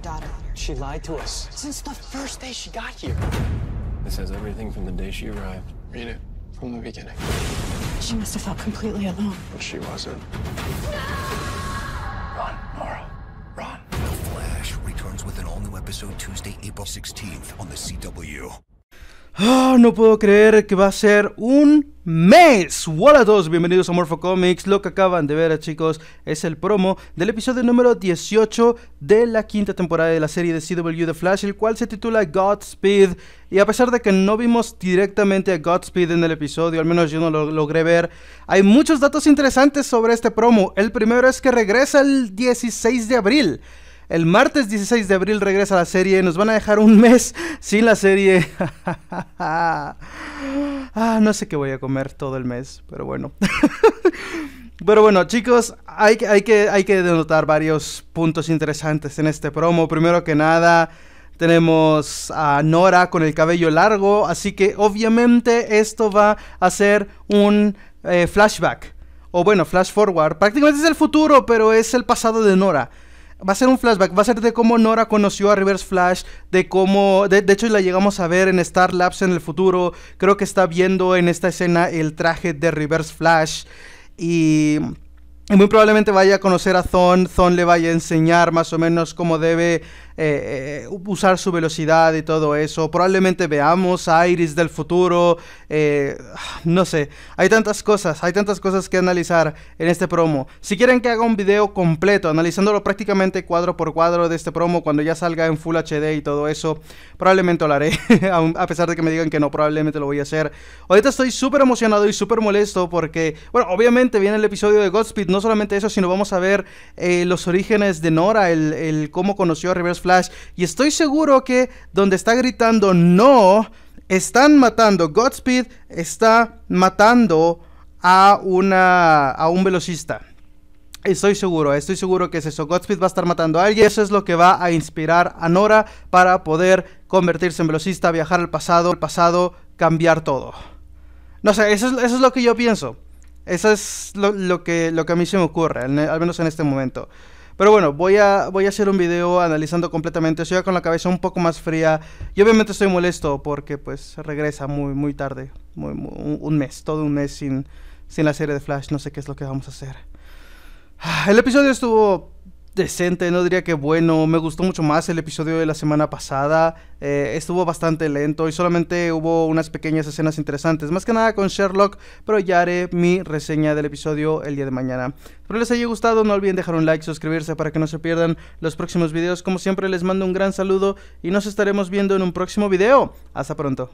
her daughter. She lied to us since the first day she got here. This has everything from the day she arrived. Read it from the beginning. She must have felt completely alone. But she wasn't. No! Run, Nora. Run. The Flash returns with an all-new episode Tuesday, April 16th on The CW. Ah, no puedo creer que va a ser un mes. Hola a todos, bienvenidos a Morpho Comics. Lo que acaban de ver, chicos, es el promo del episodio número 18 de la quinta temporada de la serie de CW The Flash, el cual se titula Godspeed. Y a pesar de que no vimos directamente a Godspeed en el episodio, al menos yo no lo logré ver, hay muchos datos interesantes sobre este promo. El primero es que regresa el 16 de abril. El martes 16 de abril regresa la serie. Nos van a dejar un mes sin la serie. Ah, no sé qué voy a comer todo el mes, pero bueno. pero bueno, chicos, hay, hay, que, hay que denotar varios puntos interesantes en este promo. Primero que nada, tenemos a Nora con el cabello largo, así que obviamente esto va a ser un eh, flashback. O bueno, flash forward. Prácticamente es el futuro, pero es el pasado de Nora. Va a ser un flashback, va a ser de cómo Nora conoció a Reverse Flash, de cómo, de, hecho la llegamos a ver en Star Labs en el futuro, creo que está viendo en esta escena el traje de Reverse Flash y, muy probablemente vaya a conocer a Thon, Thon le vaya a enseñar más o menos cómo debe eh, eh, usar su velocidad y todo eso. Probablemente veamos a Iris del futuro. Eh, no sé, hay tantas cosas, hay tantas cosas que analizar en este promo. Si quieren que haga un video completo, analizándolo prácticamente cuadro por cuadro de este promo, cuando ya salga en Full HD y todo eso, probablemente lo haré. a pesar de que me digan que no, probablemente lo voy a hacer. Ahorita estoy súper emocionado y súper molesto porque, bueno, obviamente viene el episodio de Godspeed. No solamente eso, sino vamos a ver los orígenes de Nora, el, el cómo conoció a Reverse Flash y estoy seguro que donde está gritando no, están matando. Godspeed está matando a, una, a un velocista. Estoy seguro, estoy seguro que es eso. Godspeed va a estar matando a alguien. Eso es lo que va a inspirar a Nora para poder convertirse en velocista, viajar al pasado, al pasado, cambiar todo. No sé, eso es, lo que yo pienso. Eso es que, lo que a mí se me ocurre, al menos en este momento. Pero bueno, voy a, voy a hacer un video analizando completamente. Estoy con la cabeza un poco más fría. Y obviamente estoy molesto porque pues regresa muy, muy tarde. un mes, todo un mes sin, sin la serie de Flash. No sé qué es lo que vamos a hacer. Ah, el episodio estuvo decente, no diría que bueno, me gustó mucho más el episodio de la semana pasada, eh, estuvo bastante lento y solamente hubo unas pequeñas escenas interesantes, más que nada con Sherlock, pero ya haré mi reseña del episodio el día de mañana. Espero les haya gustado, no olviden dejar un like, suscribirse para que no se pierdan los próximos videos, como siempre les mando un gran saludo y nos estaremos viendo en un próximo video, hasta pronto.